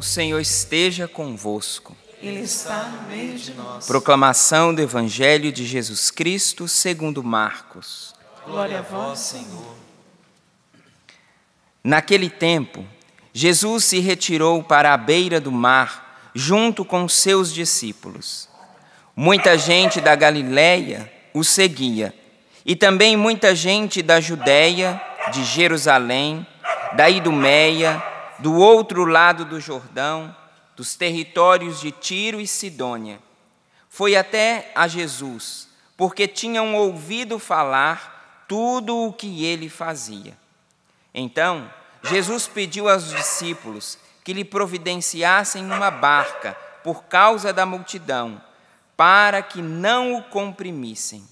O Senhor esteja convosco. Ele está no meio de nós. Proclamação do Evangelho de Jesus Cristo segundo Marcos. Glória a vós, Senhor. Naquele tempo, Jesus se retirou para a beira do mar, junto com seus discípulos. Muita gente da Galiléia o seguia, e também muita gente da Judéia, de Jerusalém, da Idumeia, do outro lado do Jordão, dos territórios de Tiro e Sidônia. Foi até a Jesus, porque tinham ouvido falar tudo o que ele fazia. Então, Jesus pediu aos discípulos que lhe providenciassem uma barca por causa da multidão, para que não o comprimissem.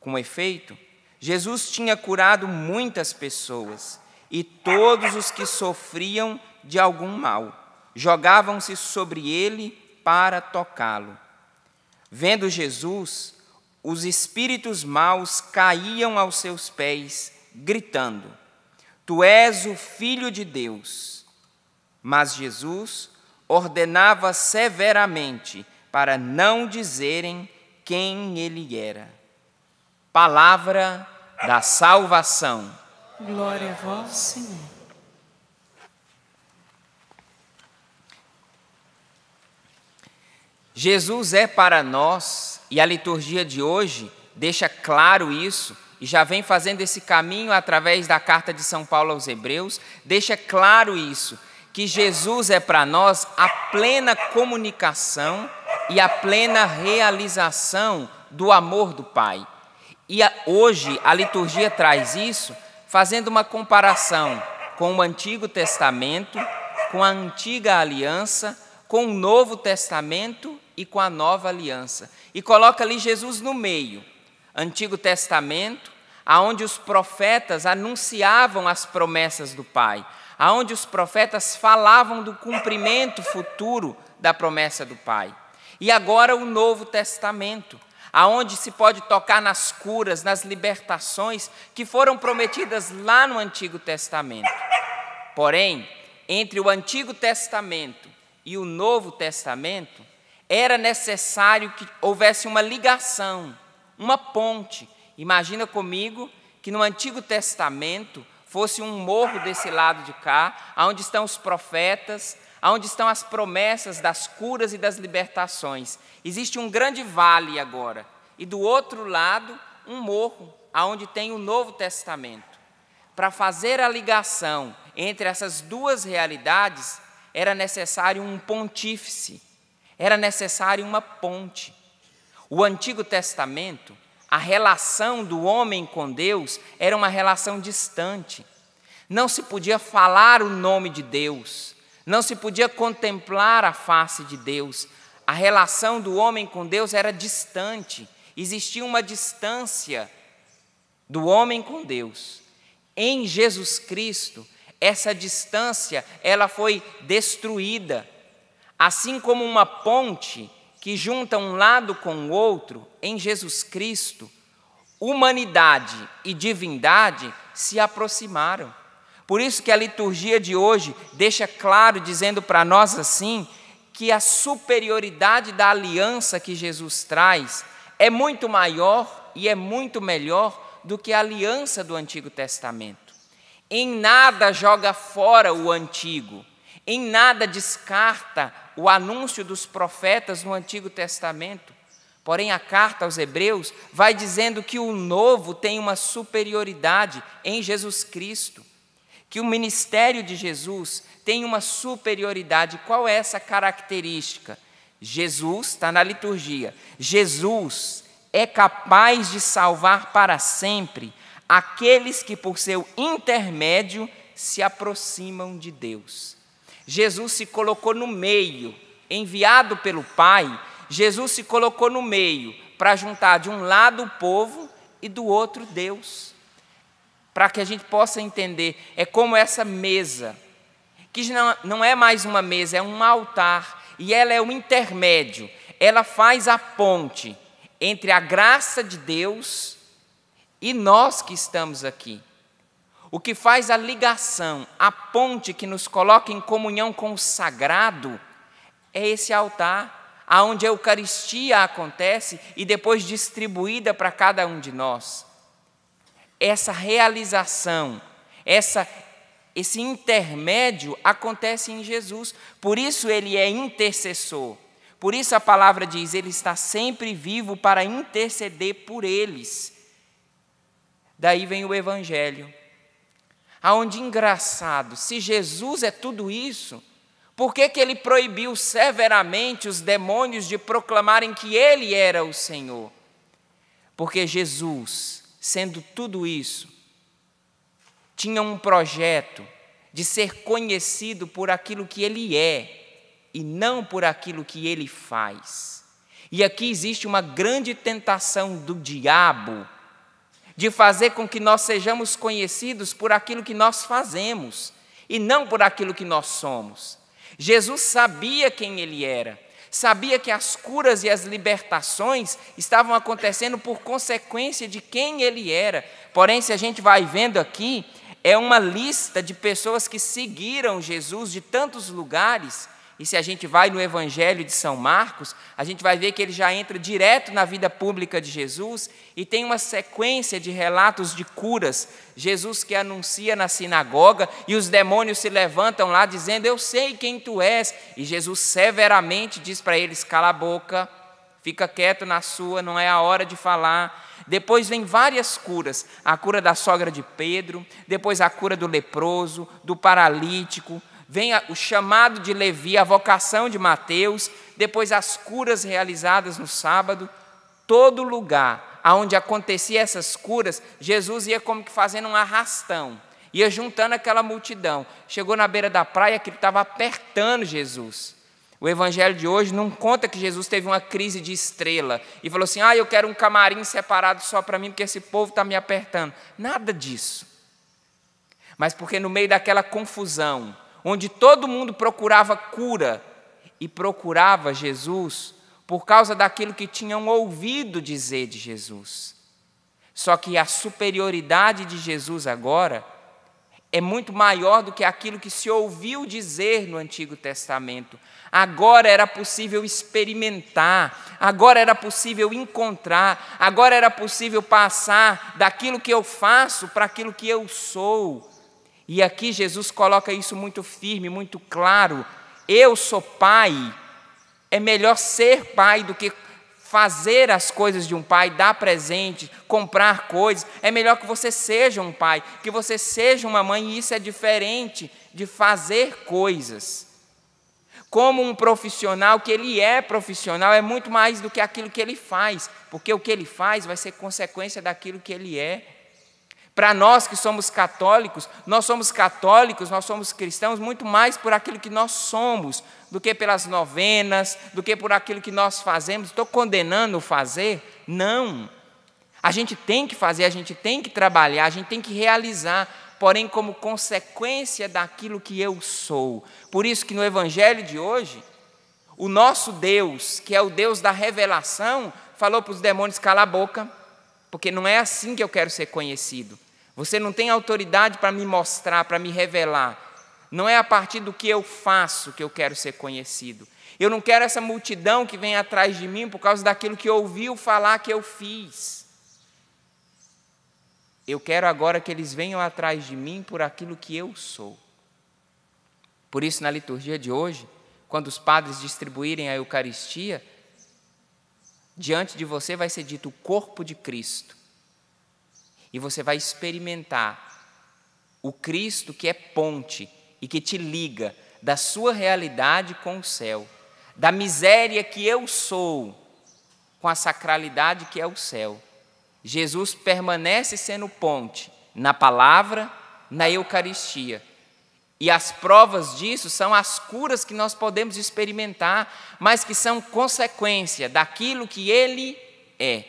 Com efeito, Jesus tinha curado muitas pessoas e todos os que sofriam de algum mal jogavam-se sobre ele para tocá-lo. Vendo Jesus, os espíritos maus caíam aos seus pés, gritando: Tu és o Filho de Deus. Mas Jesus ordenava severamente para não dizerem quem ele era. Palavra da salvação. Glória a vós, Senhor. Jesus é para nós, e a liturgia de hoje deixa claro isso, e já vem fazendo esse caminho através da carta de São Paulo aos Hebreus, deixa claro isso, que Jesus é para nós a plena comunicação e a plena realização do amor do Pai. E a, hoje a liturgia traz isso fazendo uma comparação com o Antigo Testamento, com a Antiga Aliança, com o Novo Testamento e com a Nova Aliança. E coloca ali Jesus no meio. Antigo Testamento, aonde os profetas anunciavam as promessas do Pai, aonde os profetas falavam do cumprimento futuro da promessa do Pai. E agora o Novo Testamento, aonde se pode tocar nas curas, nas libertações que foram prometidas lá no Antigo Testamento. Porém, entre o Antigo Testamento e o Novo Testamento, era necessário que houvesse uma ligação, uma ponte. Imagina comigo que no Antigo Testamento fosse um morro desse lado de cá, onde estão os profetas, onde estão as promessas das curas e das libertações. Existe um grande vale agora, e do outro lado, um morro, aonde tem o Novo Testamento. Para fazer a ligação entre essas duas realidades, era necessário um pontífice, era necessário uma ponte. O Antigo Testamento, a relação do homem com Deus era uma relação distante. Não se podia falar o nome de Deus, não se podia contemplar a face de Deus. A relação do homem com Deus era distante. Existia uma distância do homem com Deus. Em Jesus Cristo, essa distância ela foi destruída. Assim como uma ponte que junta um lado com o outro, em Jesus Cristo, humanidade e divindade se aproximaram. Por isso que a liturgia de hoje deixa claro, dizendo para nós assim, que a superioridade da aliança que Jesus traz é muito maior e é muito melhor do que a aliança do Antigo Testamento. Em nada joga fora o antigo, em nada descarta o anúncio dos profetas no Antigo Testamento. Porém, a carta aos Hebreus vai dizendo que o novo tem uma superioridade em Jesus Cristo que o ministério de Jesus tem uma superioridade. Qual é essa característica? Jesus está na liturgia. Jesus é capaz de salvar para sempre aqueles que, por seu intermédio, se aproximam de Deus. Jesus se colocou no meio, enviado pelo Pai, Jesus se colocou no meio para juntar de um lado o povo e do outro Deus para que a gente possa entender, é como essa mesa, que não, não é mais uma mesa, é um altar, e ela é um intermédio, ela faz a ponte entre a graça de Deus e nós que estamos aqui. O que faz a ligação, a ponte que nos coloca em comunhão com o sagrado, é esse altar, aonde a Eucaristia acontece e depois distribuída para cada um de nós essa realização, essa, esse intermédio acontece em Jesus. Por isso ele é intercessor. Por isso a palavra diz: ele está sempre vivo para interceder por eles. Daí vem o Evangelho. Aonde engraçado, se Jesus é tudo isso, por que, que ele proibiu severamente os demônios de proclamarem que ele era o Senhor? Porque Jesus sendo tudo isso, tinha um projeto de ser conhecido por aquilo que ele é e não por aquilo que ele faz. E aqui existe uma grande tentação do diabo de fazer com que nós sejamos conhecidos por aquilo que nós fazemos e não por aquilo que nós somos. Jesus sabia quem ele era. Sabia que as curas e as libertações estavam acontecendo por consequência de quem ele era. Porém, se a gente vai vendo aqui, é uma lista de pessoas que seguiram Jesus de tantos lugares e se a gente vai no Evangelho de São Marcos, a gente vai ver que ele já entra direto na vida pública de Jesus e tem uma sequência de relatos de curas. Jesus que anuncia na sinagoga e os demônios se levantam lá dizendo: Eu sei quem tu és. E Jesus severamente diz para eles: Cala a boca, fica quieto na sua, não é a hora de falar. Depois vem várias curas: a cura da sogra de Pedro, depois a cura do leproso, do paralítico, vem o chamado de Levi, a vocação de Mateus, depois as curas realizadas no sábado, todo lugar aonde acontecia essas curas, Jesus ia como que fazendo um arrastão, ia juntando aquela multidão. Chegou na beira da praia que ele estava apertando Jesus. O evangelho de hoje não conta que Jesus teve uma crise de estrela e falou assim: "Ah, eu quero um camarim separado só para mim porque esse povo está me apertando". Nada disso. Mas porque no meio daquela confusão, onde todo mundo procurava cura e procurava Jesus por causa daquilo que tinham ouvido dizer de Jesus. Só que a superioridade de Jesus agora é muito maior do que aquilo que se ouviu dizer no Antigo Testamento. Agora era possível experimentar, agora era possível encontrar, agora era possível passar daquilo que eu faço para aquilo que eu sou. E aqui Jesus coloca isso muito firme, muito claro. Eu sou pai. É melhor ser pai do que fazer as coisas de um pai, dar presente, comprar coisas. É melhor que você seja um pai, que você seja uma mãe, e isso é diferente de fazer coisas. Como um profissional, que ele é profissional, é muito mais do que aquilo que ele faz, porque o que ele faz vai ser consequência daquilo que ele é. Para nós que somos católicos, nós somos católicos, nós somos cristãos muito mais por aquilo que nós somos, do que pelas novenas, do que por aquilo que nós fazemos. Estou condenando o fazer? Não. A gente tem que fazer, a gente tem que trabalhar, a gente tem que realizar, porém como consequência daquilo que eu sou. Por isso que no evangelho de hoje, o nosso Deus, que é o Deus da revelação, falou para os demônios calar a boca, porque não é assim que eu quero ser conhecido. Você não tem autoridade para me mostrar, para me revelar. Não é a partir do que eu faço que eu quero ser conhecido. Eu não quero essa multidão que vem atrás de mim por causa daquilo que ouviu falar que eu fiz. Eu quero agora que eles venham atrás de mim por aquilo que eu sou. Por isso, na liturgia de hoje, quando os padres distribuírem a Eucaristia, diante de você vai ser dito o corpo de Cristo e você vai experimentar o Cristo que é ponte e que te liga da sua realidade com o céu, da miséria que eu sou com a sacralidade que é o céu. Jesus permanece sendo ponte na palavra, na Eucaristia. E as provas disso são as curas que nós podemos experimentar, mas que são consequência daquilo que Ele é.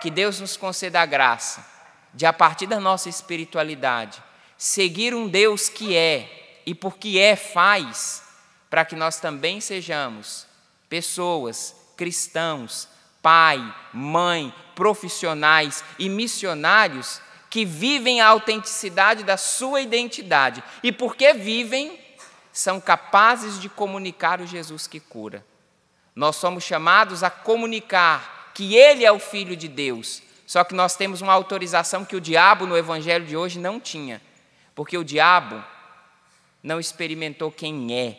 Que Deus nos conceda a graça de, a partir da nossa espiritualidade, seguir um Deus que é e porque é, faz, para que nós também sejamos pessoas, cristãos, pai, mãe, profissionais e missionários que vivem a autenticidade da sua identidade. E porque vivem, são capazes de comunicar o Jesus que cura. Nós somos chamados a comunicar que Ele é o Filho de Deus só que nós temos uma autorização que o diabo no evangelho de hoje não tinha, porque o diabo não experimentou quem é.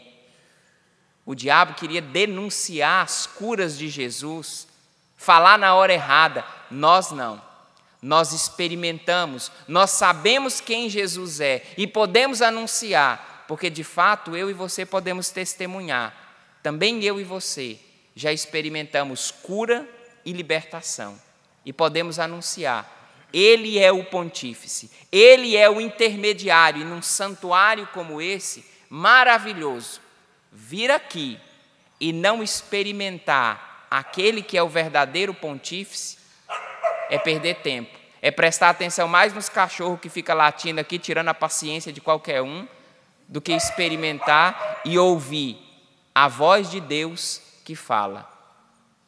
O diabo queria denunciar as curas de Jesus, falar na hora errada. Nós não. Nós experimentamos, nós sabemos quem Jesus é e podemos anunciar, porque de fato eu e você podemos testemunhar. Também eu e você já experimentamos cura e libertação e podemos anunciar: Ele é o pontífice, Ele é o intermediário, e num santuário como esse, maravilhoso, vir aqui e não experimentar aquele que é o verdadeiro pontífice é perder tempo, é prestar atenção mais nos cachorros que fica latindo aqui, tirando a paciência de qualquer um, do que experimentar e ouvir a voz de Deus que fala.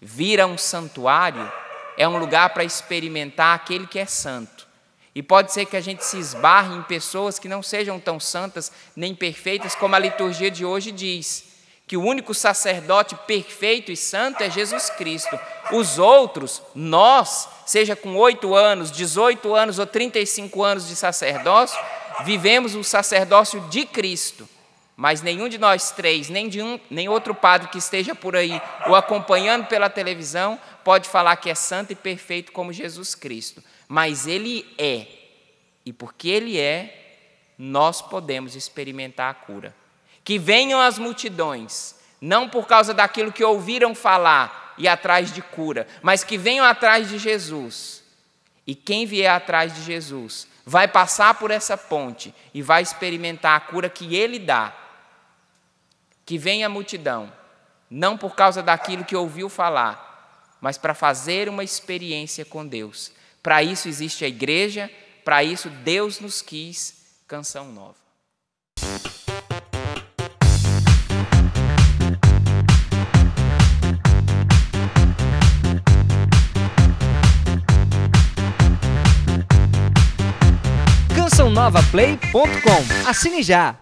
Vir a um santuário é um lugar para experimentar aquele que é santo. E pode ser que a gente se esbarre em pessoas que não sejam tão santas nem perfeitas, como a liturgia de hoje diz, que o único sacerdote perfeito e santo é Jesus Cristo. Os outros, nós, seja com 8 anos, 18 anos ou 35 anos de sacerdócio, vivemos o sacerdócio de Cristo. Mas nenhum de nós três, nem de um, nem outro padre que esteja por aí ou acompanhando pela televisão, pode falar que é santo e perfeito como Jesus Cristo. Mas ele é. E porque ele é, nós podemos experimentar a cura. Que venham as multidões, não por causa daquilo que ouviram falar e atrás de cura, mas que venham atrás de Jesus. E quem vier atrás de Jesus vai passar por essa ponte e vai experimentar a cura que ele dá que vem a multidão, não por causa daquilo que ouviu falar, mas para fazer uma experiência com Deus. Para isso existe a igreja, para isso Deus nos quis, canção nova. Cançãonovaplay.com. Assine já!